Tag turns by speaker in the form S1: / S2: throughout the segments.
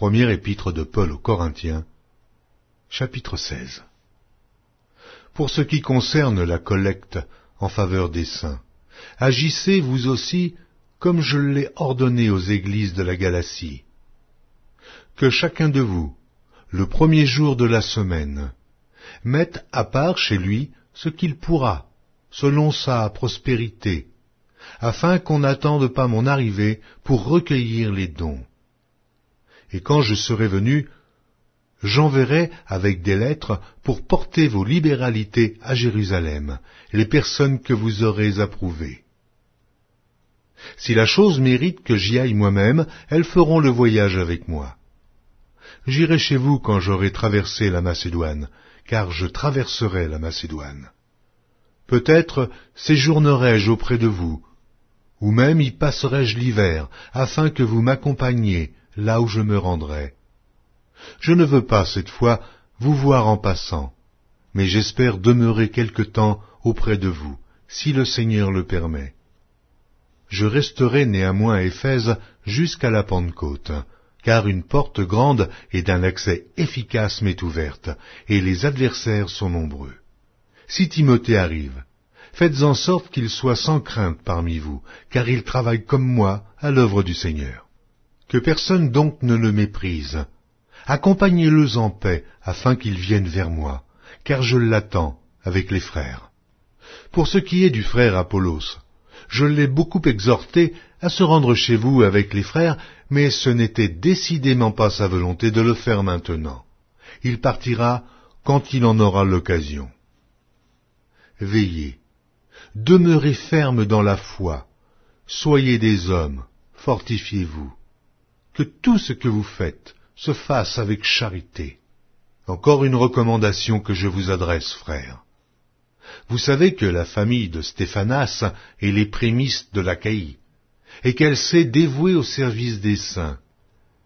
S1: Première épître de Paul aux Corinthiens, chapitre 16. Pour ce qui concerne la collecte en faveur des saints, agissez vous aussi comme je l'ai ordonné aux églises de la Galatie. Que chacun de vous, le premier jour de la semaine, mette à part chez lui ce qu'il pourra, selon sa prospérité, afin qu'on n'attende pas mon arrivée pour recueillir les dons et quand je serai venu, j'enverrai avec des lettres pour porter vos libéralités à Jérusalem, les personnes que vous aurez approuvées. Si la chose mérite que j'y aille moi-même, elles feront le voyage avec moi. J'irai chez vous quand j'aurai traversé la Macédoine, car je traverserai la Macédoine. Peut-être séjournerai-je auprès de vous, ou même y passerai-je l'hiver, afin que vous m'accompagniez, là où je me rendrai. Je ne veux pas cette fois vous voir en passant, mais j'espère demeurer quelque temps auprès de vous, si le Seigneur le permet. Je resterai néanmoins à Éphèse jusqu'à la Pentecôte, car une porte grande et d'un accès efficace m'est ouverte, et les adversaires sont nombreux. Si Timothée arrive, faites en sorte qu'il soit sans crainte parmi vous, car il travaille comme moi à l'œuvre du Seigneur. Que personne donc ne le méprise. accompagnez le en paix, afin qu'il vienne vers moi, car je l'attends avec les frères. Pour ce qui est du frère Apollos, je l'ai beaucoup exhorté à se rendre chez vous avec les frères, mais ce n'était décidément pas sa volonté de le faire maintenant. Il partira quand il en aura l'occasion. Veillez, demeurez fermes dans la foi, soyez des hommes, fortifiez-vous que tout ce que vous faites se fasse avec charité. Encore une recommandation que je vous adresse, frère. Vous savez que la famille de Stéphanas est les prémices de l'Achaïe, et qu'elle s'est dévouée au service des saints.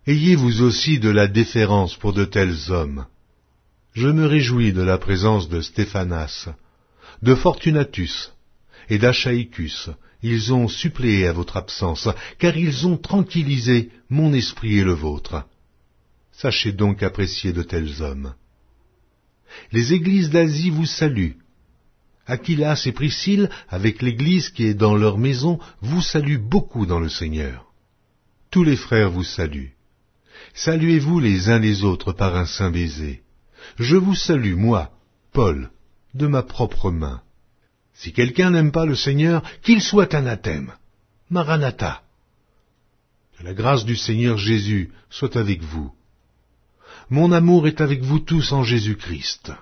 S1: Ayez vous aussi de la déférence pour de tels hommes. Je me réjouis de la présence de Stéphanas, de Fortunatus et d'Achaïcus, ils ont suppléé à votre absence, car ils ont tranquillisé mon esprit et le vôtre. Sachez donc apprécier de tels hommes. Les églises d'Asie vous saluent. Aquilas et Priscille, avec l'église qui est dans leur maison, vous saluent beaucoup dans le Seigneur. Tous les frères vous saluent. Saluez-vous les uns les autres par un saint baiser. Je vous salue, moi, Paul, de ma propre main. Si quelqu'un n'aime pas le Seigneur, qu'il soit anathème. Maranatha. Que la grâce du Seigneur Jésus soit avec vous. Mon amour est avec vous tous en Jésus-Christ.